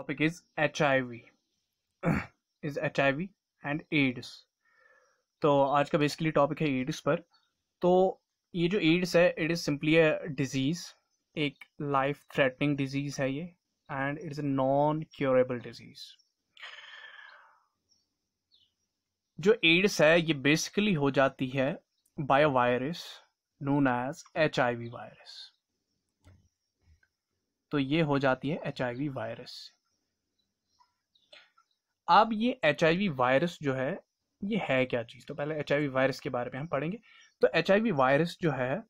topic is HIV is HIV and AIDS तो आज का बेसिकली टॉपिक है एड्स पर तो ये जो एड्स है it is simply a disease एक लाइफ थ्रेटनिंग डिजीज़ है ये and it is a non curable disease जो एड्स है ये बेसिकली हो जाती है by virus known as H virus तो ये हो जाती है एच वायरस अब ये एच वायरस जो है ये है क्या चीज़ तो पहले एच वायरस के बारे में हम पढ़ेंगे तो एच वायरस जो है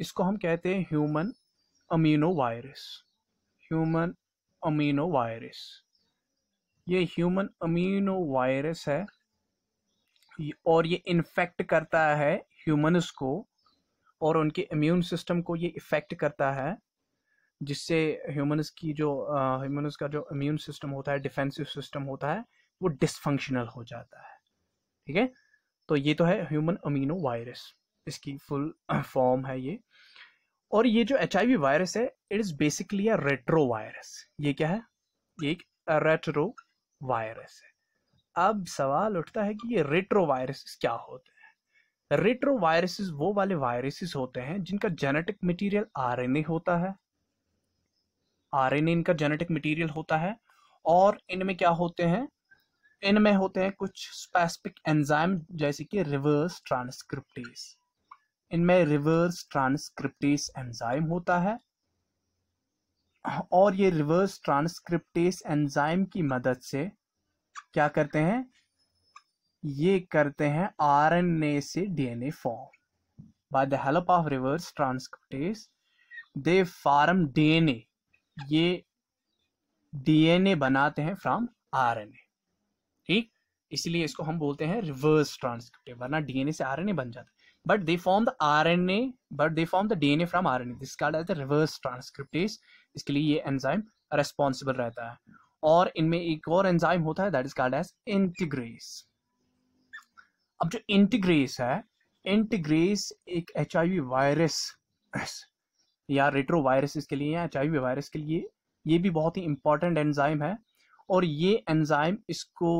इसको हम कहते हैं human amino virus human amino virus ये ह्यूमन अमीनो वायरस है और ये इन्फेक्ट करता है ह्यूमन्स को और उनके इम्यून सिस्टम को ये इफ़ेक्ट करता है जिससे ह्यूमन्स की जो ह्यूमन्स का जो इम्यून सिस्टम होता है डिफेंसिव सिस्टम होता है वो डिसफंक्शनल हो जाता है ठीक है तो ये तो है ह्यूमन अमीनो वायरस इसकी फुल फॉर्म है ये और ये जो एच वायरस है it is basically a retro virus ये क्या है ये एक रेट्रो वायरस है अब सवाल उठता है कि ये रेट्रो वायरसेस क्या होते हैं रेट्रो वायरसेस वो वाले वायरसेस होते हैं जिनका जेनेटिक मटेरियल आरएनए होता है आरएनए इनका जेनेटिक मटेरियल होता है और इनमें क्या होते हैं इनमें होते हैं कुछ स्पेसिफिक एंजाइम जैसे कि रिवर्स ट्रांसक्रिप्टेज इनमें रिवर्स ट्रांसक्रिप्टेज एंजाइम होता है और ये रिवर्स ट्रांसक्रिप्टेज एंजाइम की मदद से क्या करते हैं ये करते हैं आरएनए से DNA form by the help of reverse transcriptase they form DNA ये डीएनए बनाते हैं फ्रॉम आरएनए ठीक इसलिए इसको हम बोलते हैं रिवर्स ट्रांसक्रिप्टिव वरना डीएनए से आरएनए बन जाता है but they form the RNA but they form the DNA from RNA this called as the reverse transcriptase इसके लिए ये एंजाइम रेस्पॉन्सिबल रहता है और इनमें एक और एंजाइम होता है that is called as integrase अब जो इंटीग्रेस है इंटीग्रेस एक एचआईवी वायरस या रेट्रो वायरस के लिए या एचआईवी वायरस के लिए ये भी बहुत ही इंपॉर्टेंट एंजाइम है और ये एंजाइम इसको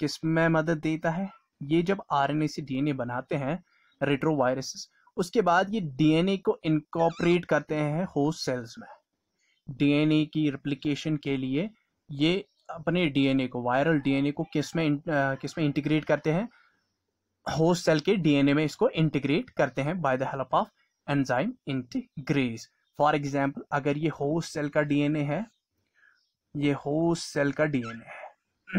किस में मदद देता है ये जब आरएनए से डीएनए बनाते हैं रेट्रोवायरसेस उसके बाद ये डीएनए को इनकॉपरेट करते हैं होस्ट सेल्स में डीएनए की रिप्लिकेशन के लिए ये अपने डीएनए को वायरल डीएनए को किस में किस में इंटीग्रेट करते हैं होस्ट सेल के डीएनए में इसको इंटीग्रेट करते हैं by the help of enzyme integrase for example अगर ये होस्ट सेल का डीएनए है ये होस्ट सेल का डीएनए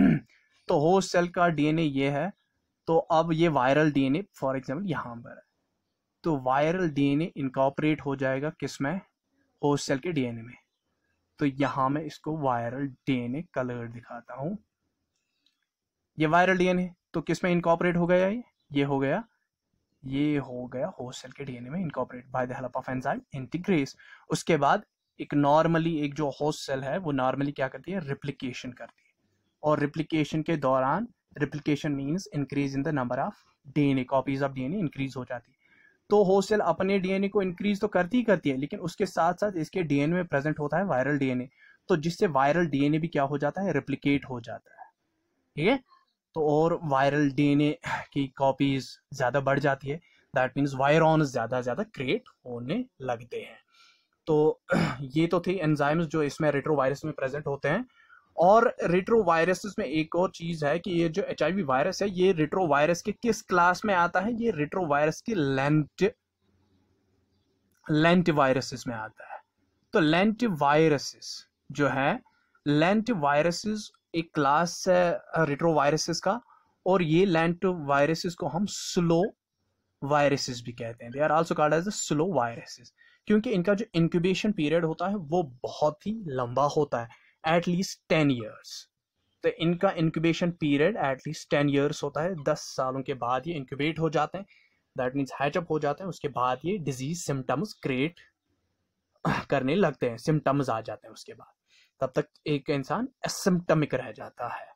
है तो होस्ट सेल का डीएनए ये है तो अब ये वायरल डीएनए फॉर एग्जाम्पल यहाँ पर है तो वायरल डीएनए इनकॉपरेट हो जाएगा किस में होस्ट सेल के डीएनए में तो यहाँ मैं इसको वायरल डीएनए कलर दिखाता हूँ ये वायरल डीएनए तो किस में इनकॉपरेट हो गया ये ये हो गया ये हो गया होस्ट सेल के डीएनए में incorporate by the help of enzyme integrase उसके बाद एक नॉर्मली एक जो होस्ट सेल है वो नॉर्मली क्या करती है रिप्लिकेशन करती है और रिप्लिकेशन के दौरान replication means increase in the number of DNA copies of DNA increase हो जाती है तो होस्टल अपने डीएनए को इंक्रीज तो करती ही करती है लेकिन उसके साथ साथ इसके डीएनए में प्रेजेंट होता है वायरल डीएनए तो जिससे वायरल डीएनए भी क्या हो जाता है रिप्लिकेट हो जाता है ठीक है तो और वायरल डीएनए की कॉपीज ज्यादा बढ़ जाती है दैट मीन्स वायरॉन ज्यादा ज्यादा क्रिएट होने लगते हैं तो ये तो थे एंजाइम्स जो इसमें रेट्रोवायरस में प्रेजेंट होते हैं और रिट्रो वायरसेस में एक और चीज़ है कि ये जो एच वायरस है ये रिट्रो वायरस के किस क्लास में आता है ये रिट्रो वायरस की लेंट लेंट वायरसेस में आता है तो लेंट वायरसेस जो है लेंट वायरसेस एक क्लास है रिट्रो वायरसेस का और ये लेंट वायरसेस को हम स्लो वायरसेस भी कहते हैं they are also called as a slow viruses क्योंकि इनका जो इंक्यूबेशन पीरियड होता है वो बहुत ही लंबा होता है एट लीस्ट टेन ईयर्स तो इनका incubation period at least ten years होता है दस सालों के बाद ये इंक्यूबेट हो जाते हैं दैट मीन्स हैचअप हो जाते हैं उसके बाद ये डिजीज सिम्टम्स क्रिएट करने लगते हैं सिम्टम्स आ जाते हैं उसके बाद तब तक एक इंसान असिम्टमिक रह जाता है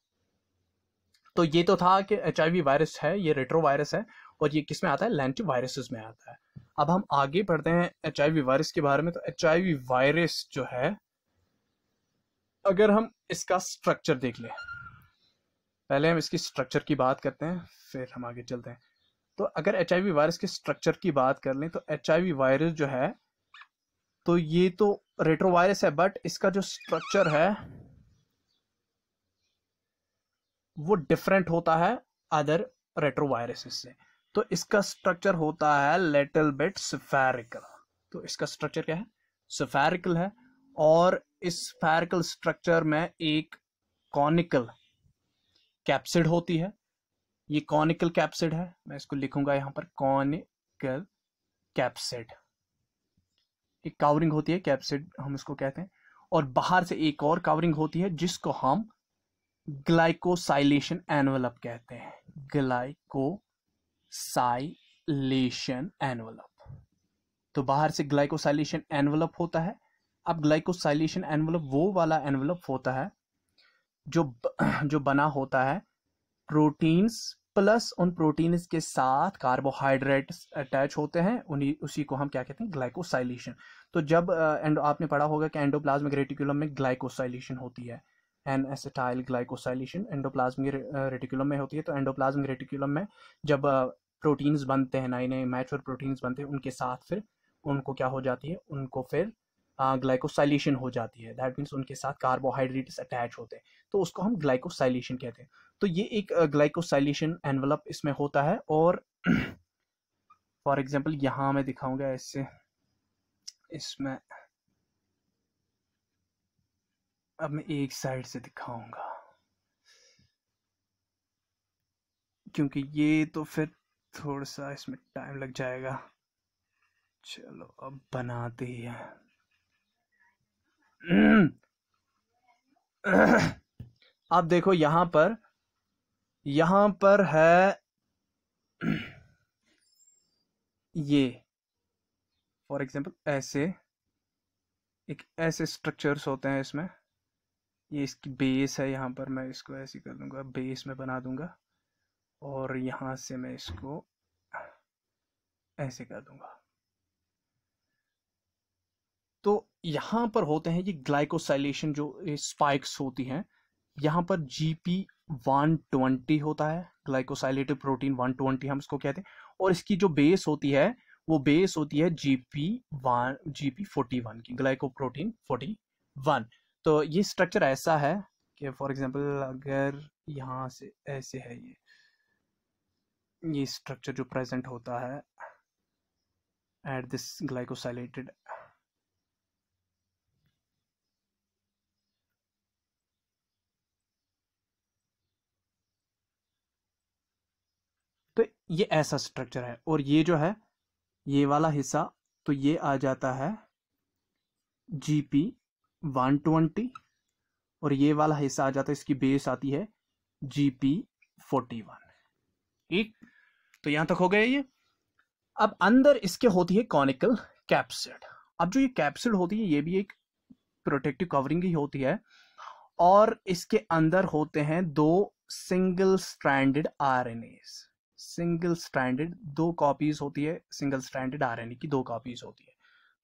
तो ये तो था कि एच वायरस है ये रेट्रो वायरस है और ये किस में आता है लेंटी वायरसेस में आता है अब हम आगे पढ़ते हैं एच वायरस के बारे में तो एच वायरस जो है अगर हम इसका स्ट्रक्चर देख लें पहले हम इसकी स्ट्रक्चर की बात करते हैं फिर हम आगे चलते हैं तो अगर एच वायरस के स्ट्रक्चर की बात कर लें तो एच वायरस जो है तो ये तो रेट्रोवायरस है बट इसका जो स्ट्रक्चर है वो डिफरेंट होता है अदर रेट्रोवायरस से तो इसका स्ट्रक्चर होता है लिटिल बिट सिफेरिकल तो इसका स्ट्रक्चर क्या है सिफेरिकल है और इस स्फेरिकल स्ट्रक्चर में एक कॉनिकल कैप्सिड होती है ये कॉनिकल कैप्सिड है मैं इसको लिखूंगा यहां पर कॉनिकल कैप्सिड एक कावरिंग होती है कैप्सिड हम इसको कहते हैं और बाहर से एक और कावरिंग होती है जिसको हम ग्लाइकोसाइलेशन एनवलप कहते हैं ग्लाइकोसाइलेशन एनवलप तो बाहर से ग्लाइकोसाइलेशन एनवलप होता है अब ग्लाइकोसाइलेशन एनवलप वो वाला एनवलप होता है जो जो बना होता है प्रोटीन्स प्लस उन प्रोटीन्स के साथ कार्बोहाइड्रेट्स अटैच होते हैं उन्हीं उसी को हम क्या कहते हैं ग्लाइकोसाइलेशन तो जब एंड आपने पढ़ा होगा कि एंडोप्लाज्मिक रेटिकुलम में ग्लाइकोसाइलेशन होती है N acetyl glycosylation endoplasmic reticulum में होती है तो एंडोप्लाज्मिक रेटिकुलम में जब प्रोटीन्स बनते हैं नए नए मैचोर प्रोटीन्स बनते हैं उनके साथ फिर उनको क्या हो जाती है उनको फिर ग्लाइकोसाइलेशन हो जाती है दैट मीन्स उनके साथ कार्बोहाइड्रेट्स अटैच होते हैं तो उसको हम ग्लाइकोसाइलेशन कहते हैं तो ये एक ग्लाइकोसाइलेशन एनवलप इसमें होता है और फॉर एग्जाम्पल यहाँ मैं दिखाऊंगा इससे इसमें अब मैं एक साइड से दिखाऊंगा क्योंकि ये तो फिर थोड़ा सा इसमें टाइम लग जाएगा चलो अब बनाते हैं आप देखो यहां पर यहाँ पर है ये फॉर एग्जाम्पल ऐसे एक ऐसे स्ट्रक्चर्स होते हैं इसमें ये इसकी बेस है यहाँ पर मैं इसको ऐसे कर दूंगा बेस में बना दूंगा और यहां से मैं इसको ऐसे कर दूंगा तो यहाँ पर होते हैं ये ग्लाइकोसाइलेशन जो स्पाइक्स होती हैं यहाँ पर जीपी 120 होता है ग्लाइकोसाइलेटिव प्रोटीन 120 हम इसको कहते हैं और इसकी जो बेस होती है वो बेस होती है GP one GP forty one की प्रोटीन फोर्टी वन तो ये स्ट्रक्चर ऐसा है कि फॉर एग्जांपल अगर यहाँ से ऐसे है ये ये स्ट्रक्चर जो प्रेजेंट होता है एट दिस ग्लाइकोसाइलेटेड ये ऐसा स्ट्रक्चर है और ये जो है ये वाला हिस्सा तो ये आ जाता है जी पी वन ट्वेंटी और ये वाला हिस्सा आ जाता है इसकी बेस आती है जी पी फोर्टी वन ठीक तो यहां तक हो गया ये अब अंदर इसके होती है कॉनिकल कैप्सिड अब जो ये कैप्सिड होती है ये भी एक प्रोटेक्टिव कवरिंग ही होती है और इसके अंदर होते हैं दो single stranded RNAs single standard दो कॉपीज होती है सिंगल स्टैंडर्ड आर की दो कॉपीज होती है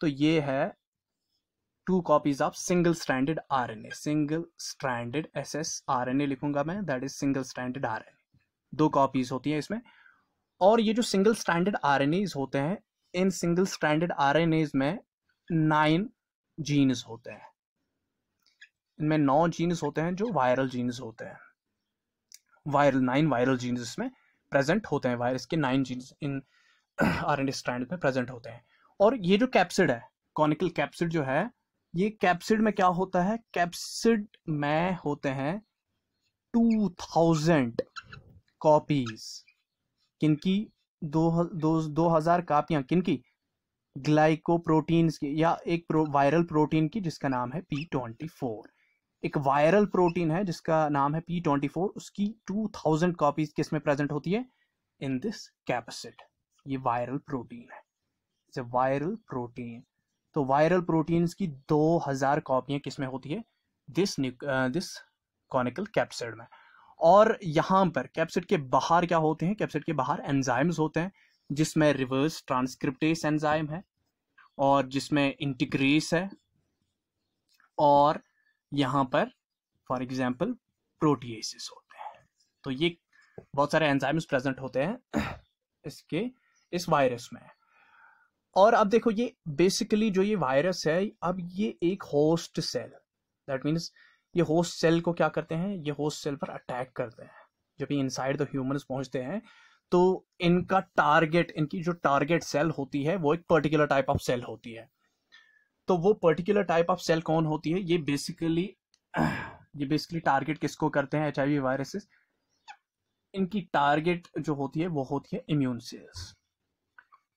तो ये है two copies of single stranded RNA single R N A लिखूंगा मैं that is single stranded RNA दो कॉपीज होती है इसमें और ये जो सिंगल एन एज होते हैं इन सिंगल एन एज में नाइन जीन्स होते हैं इनमें नौ जीन्स होते हैं जो वायरल जीन्स होते हैं वायरल नाइन वायरल जीन्स इसमें प्रेजेंट होते हैं वायरस के nine genes in R N strand में प्रेजेंट होते हैं और ये जो कैप्सिड है कॉनिकल कैप्सिड जो है ये कैप्सिड में क्या होता है कैप्सिड में होते हैं टू थाउजेंड कॉपीज किनकी दो दो दो हजार कापियां किनकी ग्लाइकोप्रोटीन्स की या एक प्रो, वायरल प्रोटीन की जिसका नाम है पी ट्वेंटी फोर एक वायरल प्रोटीन है जिसका नाम है पी ट्वेंटी फोर उसकी टू थाउजेंड कॉपीज किस में प्रेजेंट होती है इन दिस कैपेसिड ये वायरल प्रोटीन है वायरल प्रोटीन तो वायरल प्रोटीन की दो हजार कॉपियां किसमें होती है दिस दिस कॉनिकल कैप्सिड में और यहाँ पर कैप्सिड के बाहर क्या होते हैं कैप्सिड के बाहर एंजाइम्स होते हैं जिसमें रिवर्स ट्रांसक्रिप्टेस एंजाइम है और जिसमें इंटीग्रेस है और यहां पर फॉर एग्जाम्पल प्रोटीएसिस होते हैं तो ये बहुत सारे एंजाइम्स प्रेजेंट होते हैं इसके इस वायरस में और अब देखो ये बेसिकली जो ये वायरस है अब ये एक होस्ट सेल दैट मीन्स ये होस्ट सेल को क्या करते हैं ये होस्ट सेल पर अटैक करते हैं जब ये इनसाइड द ह्यूमन पहुंचते हैं तो इनका टारगेट इनकी जो टारगेट सेल होती है वो एक पर्टिकुलर टाइप ऑफ सेल होती है तो वो पर्टिकुलर टाइप ऑफ सेल कौन होती है ये बेसिकली ये बेसिकली टारगेट किसको करते हैं एच आई वायरसेस इनकी टारगेट जो होती है वो होती है इम्यून सेल्स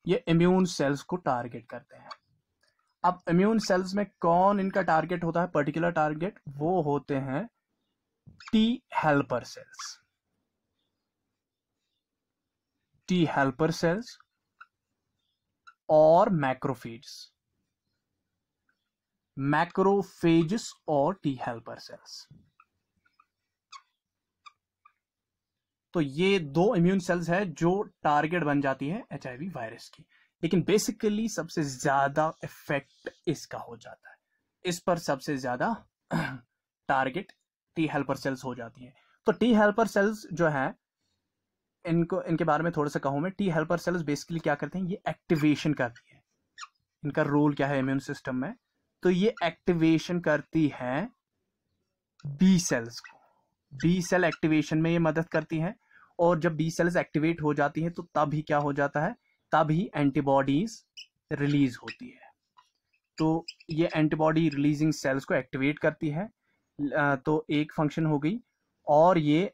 ये इम्यून सेल्स को टारगेट करते हैं अब इम्यून सेल्स में कौन इनका टारगेट होता है पर्टिकुलर टारगेट वो होते हैं T helper cells T helper cells और मैक्रोफीड्स macrophages और टी हेल्पर सेल्स तो ये दो इम्यून सेल्स है जो टारगेट बन जाती है एच वायरस की लेकिन बेसिकली सबसे ज्यादा इफेक्ट इसका हो जाता है इस पर सबसे ज्यादा टारगेट टी हेल्पर सेल्स हो जाती है तो टी हेल्पर सेल्स जो है इनको इनके बारे में थोड़ा सा कहूं मैं टी हेल्पर सेल्स बेसिकली क्या करते हैं ये एक्टिवेशन करती है इनका रोल क्या है इम्यून सिस्टम में तो ये एक्टिवेशन करती है बी सेल्स को बी सेल एक्टिवेशन में ये मदद करती है और जब बी सेल्स एक्टिवेट हो जाती हैं तो तभी क्या हो जाता है तभी एंटीबॉडीज रिलीज होती है तो ये एंटीबॉडी रिलीजिंग सेल्स को एक्टिवेट करती है तो एक फंक्शन हो गई और ये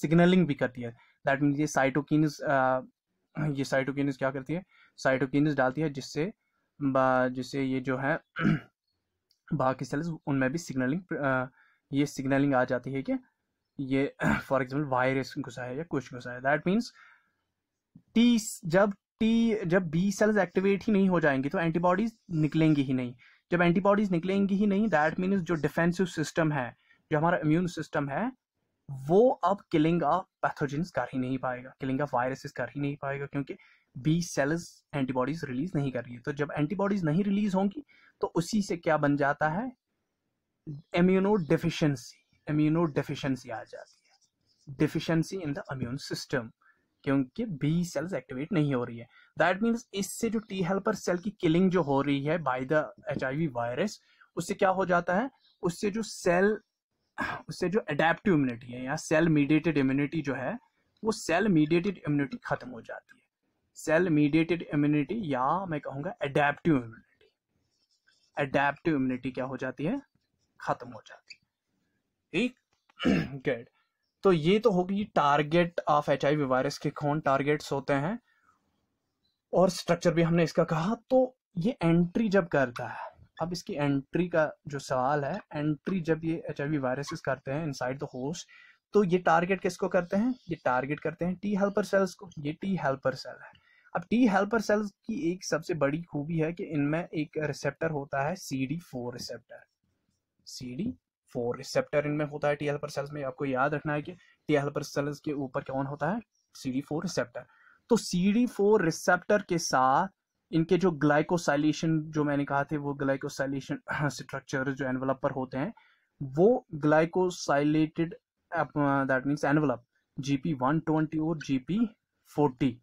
सिग्नलिंग भी करती है दैट मीन ये साइटोकिन ये साइटोकिन क्या करती है साइटोकिन डालती है जिससे जैसे ये जो है बाहर की सेल्स उनमें भी सिग्नलिंग ये सिग्नलिंग आ जाती है कि ये फॉर एग्जाम्पल वायरस घुसा है या कुछ घुसा है दैट मीन्स टी जब टी जब बी सेल्स एक्टिवेट ही नहीं हो जाएंगी तो एंटीबॉडीज निकलेंगी ही नहीं जब एंटीबॉडीज निकलेंगी ही नहीं दैट मीन्स जो डिफेंसिव सिस्टम है जो हमारा इम्यून सिस्टम है वो अब किलिंग ऑफ पैथोजेंस कर ही नहीं पाएगा किलिंग ऑफ वायरसेस कर ही नहीं पाएगा क्योंकि बी सेल्स एंटीबॉडीज रिलीज नहीं कर रही है तो जब एंटीबॉडीज नहीं रिलीज होंगी तो उसी से क्या बन जाता है इम्यूनो डेफिशिएंसी इम्यूनो डेफिशिएंसी आ जाती है deficiency in the immune system क्योंकि बी सेल्स एक्टिवेट नहीं हो रही है दैट मीन्स इससे जो टी हेल्पर सेल की किलिंग जो हो रही है बाय द एच वायरस उससे क्या हो जाता है उससे जो सेल उससे जो अडेप्टिव इम्यूनिटी है या सेल मीडिएटेड इम्यूनिटी जो है वो सेल मीडिएटेड इम्यूनिटी खत्म हो जाती है सेल मीडिएटेड इम्यूनिटी या मैं कहूँगा एडेप्टिव इम्यूनिटी एडेप्टिव इम्यूनिटी क्या हो जाती है खत्म हो जाती है ठीक गुड तो ये तो होगी टारगेट ऑफ एच वायरस के कौन टारगेट्स होते हैं और स्ट्रक्चर भी हमने इसका कहा तो ये एंट्री जब करता है अब इसकी एंट्री का जो सवाल है एंट्री जब ये एच आई वायरसेस करते हैं इनसाइड द होस्ट तो ये टारगेट किसको करते हैं ये टारगेट करते हैं टी हेल्पर सेल्स को ये टी हेल्पर सेल है अब टी हेल्पर सेल्स की एक सबसे बड़ी खूबी है कि इनमें एक रिसेप्टर होता है C D four receptor C D four receptor इनमें होता है टी हेल्पर सेल्स में आपको याद रखना है कि टी हेल्पर सेल्स के ऊपर कौन होता है सी डी फोर रिसेप्टर तो सी डी फोर रिसेप्टर के साथ इनके जो ग्लाइकोसाइलेशन जो मैंने कहा थे वो ग्लाइकोसाइलेशन स्ट्रक्चर जो एनवलप पर होते हैं वो glycosylated that means envelope G P one twenty और G P forty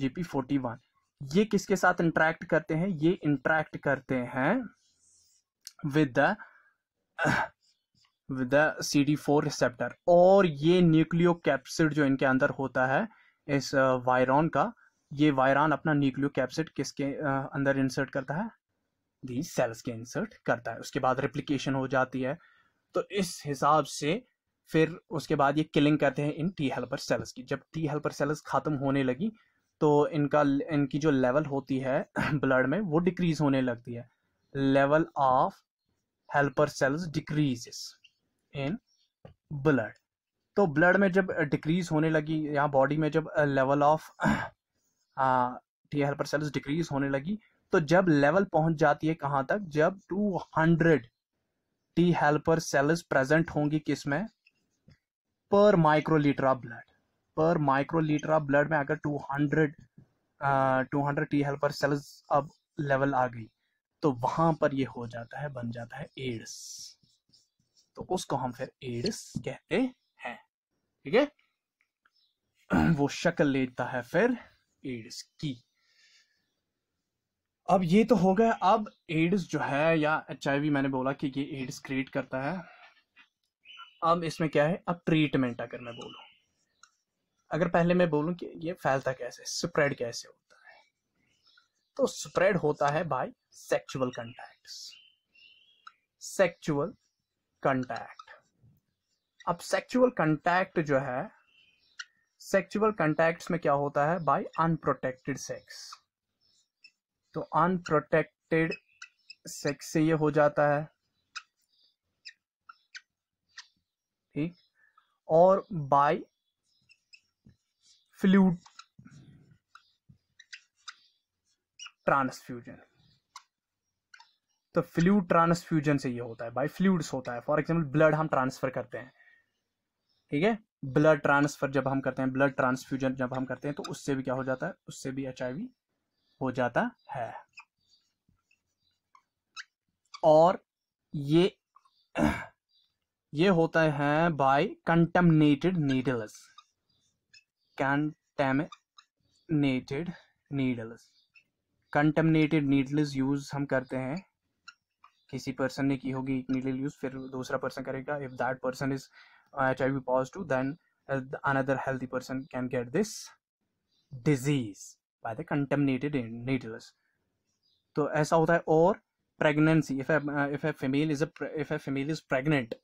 GP forty one ये किसके साथ इंट्रैक्ट करते हैं ये इंट्रैक्ट करते हैं with the with the C D four receptor और ये न्यूक्लियो कैप्सिड जो इनके अंदर होता है इस वायरॉन का ये वायरॉन अपना न्यूक्लियो कैप्सिड किसके अंदर इंसर्ट करता है दी सेल्स के इंसर्ट करता है उसके बाद रिप्लीकेशन हो जाती है तो इस हिसाब से फिर उसके बाद ये किलिंग करते हैं इन टी हेल्पर सेल्स की जब टी हेल्पर सेल्स खत्म होने लगी तो इनका इनकी जो लेवल होती है ब्लड में वो डिक्रीज होने लगती है level of helper cells decreases in blood तो ब्लड में जब डिक्रीज होने लगी यहाँ बॉडी में जब level of T helper cells decrease होने लगी तो जब लेवल पहुंच जाती है कहाँ तक जब 200 टी हेल्पर सेल्स प्रेजेंट होंगी किसमें पर माइक्रोलीटर ऑफ ब्लड पर माइक्रोलीटर ऑफ ब्लड में अगर 200 हंड्रेड टी हेल्पर सेल्स अब लेवल आ गई तो वहां पर ये हो जाता है बन जाता है एड्स तो उसको हम फिर एड्स कहते हैं ठीक है वो शक्ल लेता है फिर एड्स की अब ये तो हो गया अब एड्स जो है या एच मैंने बोला कि ये एड्स क्रिएट करता है अब इसमें क्या है अब ट्रीटमेंट अगर मैं बोलू अगर पहले मैं बोलूं कि ये फैलता कैसे स्प्रेड कैसे होता है तो स्प्रेड होता है by sexual contact sexual contact अब सेक्चुअल कंटैक्ट जो है सेक्चुअल कंटैक्ट में क्या होता है बाय अनप्रोटेक्टेड सेक्स तो अनप्रोटेक्टेड सेक्स से ये हो जाता है ठीक और बाय फ्लूड ट्रांसफ्यूजन तो फ्लूड ट्रांसफ्यूजन से ये होता है बाई फ्लूड्स होता है फॉर एग्जाम्पल ब्लड हम ट्रांसफर करते हैं ठीक है ब्लड ट्रांसफर जब हम करते हैं ब्लड ट्रांसफ्यूजन जब हम करते हैं तो उससे भी क्या हो जाता है उससे भी एच हो जाता है और ये ये होता है by contaminated needles contaminated needles contaminated needles use हम करते हैं किसी पर्सन ने की होगी एक नीडल यूज फिर दूसरा पर्सन करेगा if that person is H I V positive then another healthy person can get this disease by the contaminated needles तो ऐसा होता है और pregnancy if if a female is a if a female is pregnant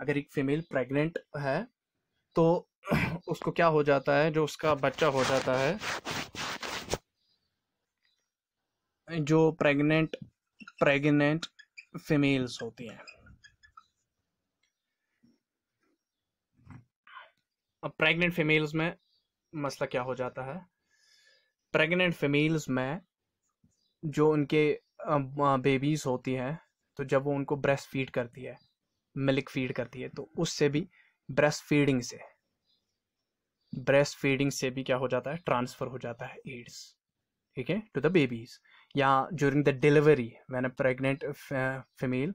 अगर एक female pregnant है तो उसको क्या हो जाता है जो उसका बच्चा हो जाता है जो प्रेग्नेंट प्रेग्नेंट फीमेल्स होती हैं अब प्रेग्नेंट फीमेल्स में मसला क्या हो जाता है प्रेग्नेंट फीमेल्स में जो उनके बेबीज होती हैं तो जब वो उनको ब्रेस्ट फीड करती है मिल्क फीड करती है तो उससे भी ब्रेस्ट फीडिंग से ब्रेस्ट फीडिंग से भी क्या हो जाता है ट्रांसफ़र हो जाता है एड्स ठीक है टू द बेबीज़ या during the delivery man a pregnant female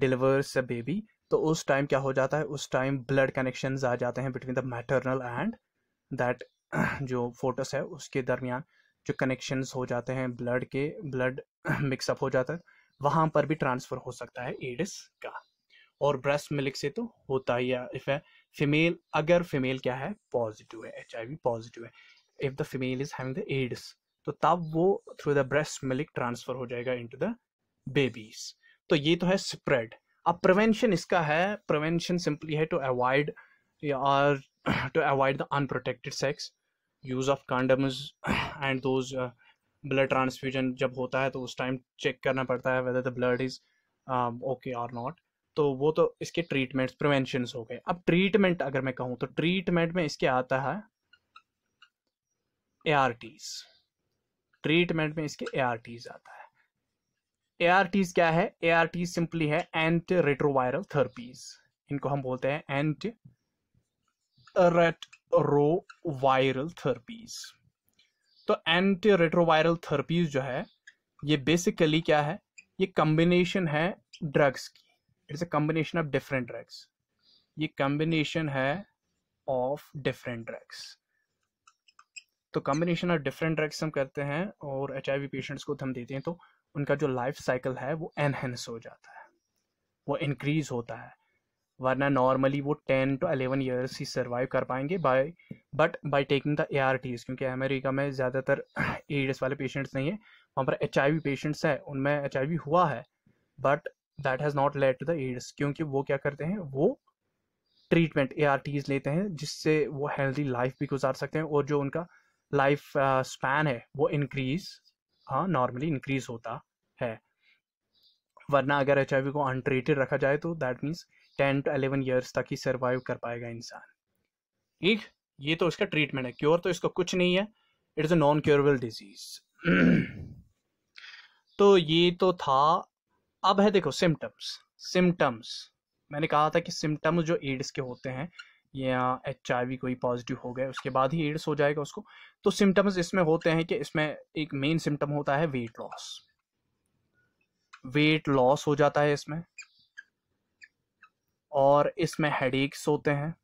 delivers a baby तो उस टाइम क्या हो जाता है उस टाइम ब्लड कनेक्शन आ जाते हैं between the maternal and that जो फोटोस है उसके दरमियान जो कनेक्शन हो जाते हैं ब्लड के ब्लड मिक्सअप हो जाता है वहाँ पर भी ट्रांसफ़र हो सकता है एड्स का और ब्रेस्ट मिल्क से तो होता ही है इफ़ फीमेल अगर फीमेल क्या है पॉजिटिव है एच पॉजिटिव है if the female is having the AIDS तो तब वो through the breast milk transfer हो जाएगा इन द बेबीज तो ये तो है स्प्रेड अब प्रिवेंशन इसका है प्रिवेंशन सिंपली है टू अवॉइड और to avoid the unprotected sex use of condoms and those blood transfusion जब होता है तो उस टाइम चेक करना पड़ता है whether the blood is okay or not तो वो तो इसके ट्रीटमेंट्स प्रिवेंशन हो गए अब ट्रीटमेंट अगर मैं कहूँ तो ट्रीटमेंट में इसके आता है ए ट्रीटमेंट में इसके ए आता है ए क्या है ए आर टीज सिंपली है एंटी रेट्रोवायरल थेरेपीज इनको हम बोलते हैं एंटी रेट्रोवायरल थेरेपीज तो एंटी रेट्रोवायरल थेरेपीज जो है ये बेसिकली क्या है ये कम्बिनेशन है ड्रग्स की it's a combination of different drugs ये कम्बिनेशन है ऑफ डिफरेंट ड्रग्स तो कॉम्बिनेशन ऑफ डिफरेंट ड्रग्स हम करते हैं और एच पेशेंट्स को हम देते हैं तो उनका जो लाइफ साइकिल है वो एनहेंस हो जाता है वो इंक्रीज होता है वरना नॉर्मली वो टेन टू अलेवन ईयर्स ही सर्वाइव कर पाएंगे by but by taking the A R Ts क्योंकि अमेरिका में ज़्यादातर एड्स वाले पेशेंट्स नहीं है वहाँ पर एच पेशेंट्स हैं उनमें एच हुआ है but that has not led to the AIDS क्योंकि वो क्या करते हैं वो ट्रीटमेंट ए आर टीज लेते हैं जिससे वो हेल्दी लाइफ भी गुजार सकते हैं और जो उनका लाइफ स्पैन uh, है वो इंक्रीज हाँ नॉर्मली इंक्रीज होता है वरना अगर एच आई वी को अनट्रीटेड रखा जाए तो that means ten to eleven years तक ही सर्वाइव कर पाएगा इंसान ठीक ये तो इसका ट्रीटमेंट है क्योर तो इसका कुछ नहीं है it is a non curable disease तो ये तो था अब है देखो सिम्टम्स सिम्टम्स मैंने कहा था कि सिम्टम्स जो एड्स के होते हैं या एच कोई पॉजिटिव हो गया उसके बाद ही एड्स हो जाएगा उसको तो सिम्टम्स इसमें होते हैं कि इसमें एक मेन सिम्टम होता है वेट लॉस वेट लॉस हो जाता है इसमें और इसमें हेड होते हैं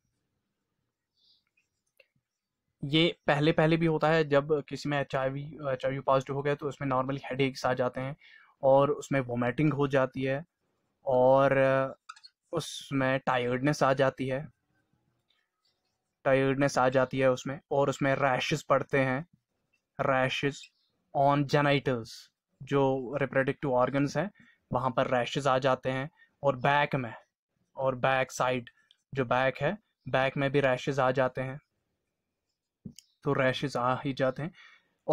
ये पहले पहले भी होता है जब किसी में एच आई वी पॉजिटिव हो गया तो उसमें नॉर्मली हेड आ जाते हैं और उसमें वोमेटिंग हो जाती है और उसमें टायर्डनेस आ जाती है टायर्डनेस आ जाती है उसमें और उसमें रैशेस पड़ते हैं रैशेस ऑन जेनाइटल्स जो रिप्रोडक्टिव ऑर्गन्स हैं वहाँ पर रैशेस आ जाते हैं और बैक में और बैक साइड जो बैक है बैक में भी रैशेस आ जाते हैं तो रैशेस आ ही जाते हैं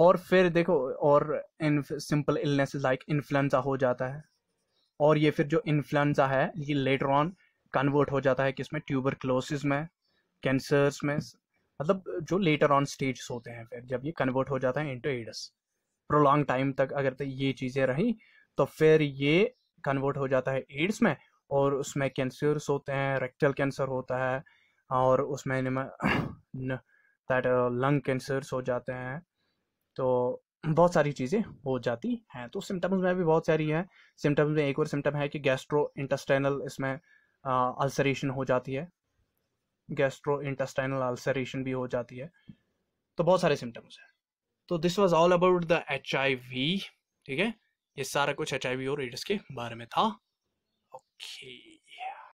और फिर देखो और सिंपल इलनेस लाइक इन्फ्लुएंजा हो जाता है और ये फिर जो इन्फ्लुएंजा है ये लेटर ऑन कन्वर्ट हो जाता है किसमें क्लोसिस में कैंसर्स में मतलब जो लेटर ऑन स्टेज होते हैं फिर जब ये कन्वर्ट हो जाता है इंटू एडस प्रोलॉन्ग टाइम तक अगर तो ये चीज़ें रहीं तो फिर ये कन्वर्ट हो जाता है एड्स में और उसमें कैंसर्स होते हैं रेक्टल कैंसर होता है और उसमें दैट लंग कैंसर्स हो जाते हैं तो बहुत सारी चीज़ें हो जाती हैं तो सिम्टम्स में भी बहुत सारी हैं सिम्टम्स में एक और सिम्टम है कि गैस्ट्रो इंटस्टाइनल इसमें अल्सरेशन हो जाती है गैस्ट्रो इंटस्टाइनल अल्सरेशन भी हो जाती है तो बहुत सारे सिम्टम्स हैं तो this was all about the H ठीक है ये सारा कुछ एच और एड्स के बारे में था ओके okay.